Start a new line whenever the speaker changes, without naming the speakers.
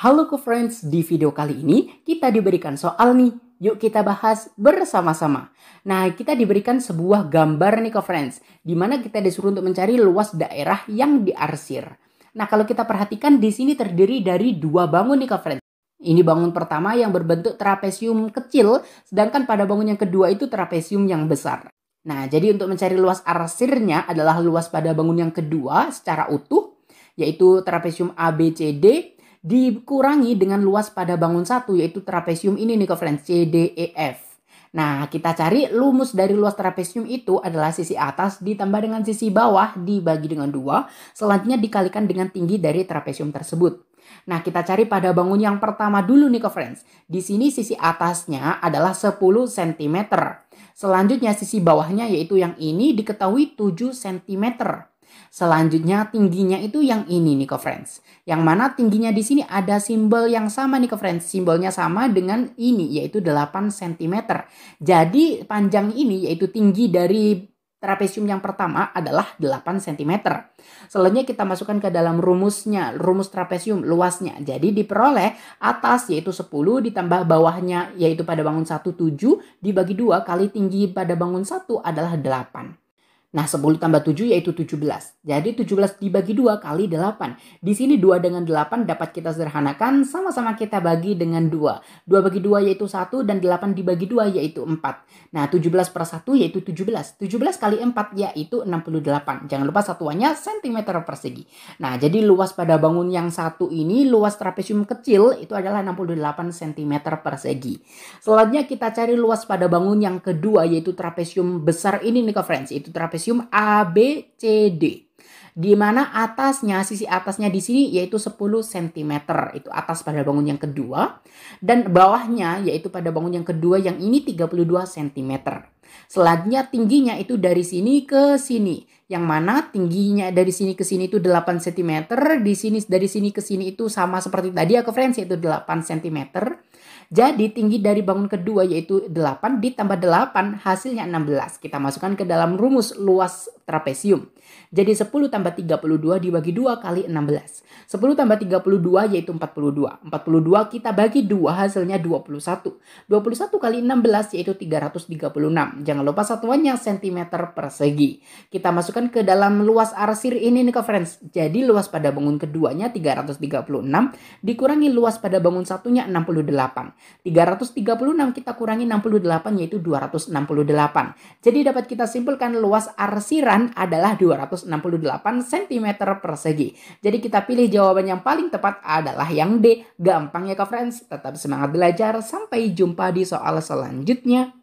Halo ku friends, di video kali ini kita diberikan soal nih. Yuk kita bahas bersama-sama. Nah, kita diberikan sebuah gambar nih ku friends, di mana kita disuruh untuk mencari luas daerah yang diarsir. Nah, kalau kita perhatikan di sini terdiri dari dua bangun nih ku friends. Ini bangun pertama yang berbentuk trapesium kecil, sedangkan pada bangun yang kedua itu trapesium yang besar. Nah, jadi untuk mencari luas arsirnya adalah luas pada bangun yang kedua secara utuh, yaitu trapesium ABCD dikurangi dengan luas pada bangun satu yaitu trapesium ini nih ke friends CDEF. Nah, kita cari lumus dari luas trapesium itu adalah sisi atas ditambah dengan sisi bawah dibagi dengan dua, selanjutnya dikalikan dengan tinggi dari trapesium tersebut. Nah, kita cari pada bangun yang pertama dulu nih ke friends. Di sini sisi atasnya adalah 10 cm. Selanjutnya sisi bawahnya yaitu yang ini diketahui 7 cm. Selanjutnya tingginya itu yang ini nih friends. Yang mana tingginya di sini ada simbol yang sama nih friends. Simbolnya sama dengan ini yaitu 8 cm. Jadi panjang ini yaitu tinggi dari trapesium yang pertama adalah 8 cm. Selanjutnya kita masukkan ke dalam rumusnya, rumus trapesium luasnya. Jadi diperoleh atas yaitu 10 ditambah bawahnya yaitu pada bangun 1 7 dibagi 2 kali tinggi pada bangun 1 adalah 8. Nah 10 tambah 7 yaitu 17. Jadi 17 dibagi 2 kali 8. Di sini 2 dengan 8 dapat kita sederhanakan sama-sama kita bagi dengan 2. 2 bagi 2 yaitu 1 dan 8 dibagi 2 yaitu 4. Nah 17 per 1 yaitu 17. 17 kali 4 yaitu 68. Jangan lupa satuannya cm persegi. Nah jadi luas pada bangun yang satu ini luas trapesium kecil itu adalah 68 cm persegi. Selanjutnya kita cari luas pada bangun yang kedua yaitu trapesium besar ini nih friends. Itu trapesium magnesium A, B, C, D. Di mana atasnya, sisi atasnya di sini yaitu 10 cm. Itu atas pada bangun yang kedua. Dan bawahnya yaitu pada bangun yang kedua yang ini 32 cm. Selanjutnya tingginya itu dari sini ke sini. Yang mana tingginya dari sini ke sini itu 8 cm, di sini dari sini ke sini itu sama seperti tadi ya ke friends yaitu 8 cm. Jadi tinggi dari bangun kedua yaitu 8 ditambah 8 hasilnya 16. Kita masukkan ke dalam rumus luas trapesium. Jadi 10 tambah 32 dibagi 2 kali 16. 10 tambah 32 yaitu 42. 42 kita bagi 2 hasilnya 21. 21 kali 16 yaitu 336. Jangan lupa satuannya cm persegi. Kita masukkan ke dalam luas arsir ini nih ke friends. Jadi luas pada bangun keduanya 336 dikurangi luas pada bangun satunya 68. 336 kita kurangi 68 yaitu 268. Jadi dapat kita simpulkan luas arsiran adalah 268 cm persegi. Jadi kita pilih jawaban yang paling tepat adalah yang D. Gampang ya kak friends. Tetap semangat belajar. Sampai jumpa di soal selanjutnya.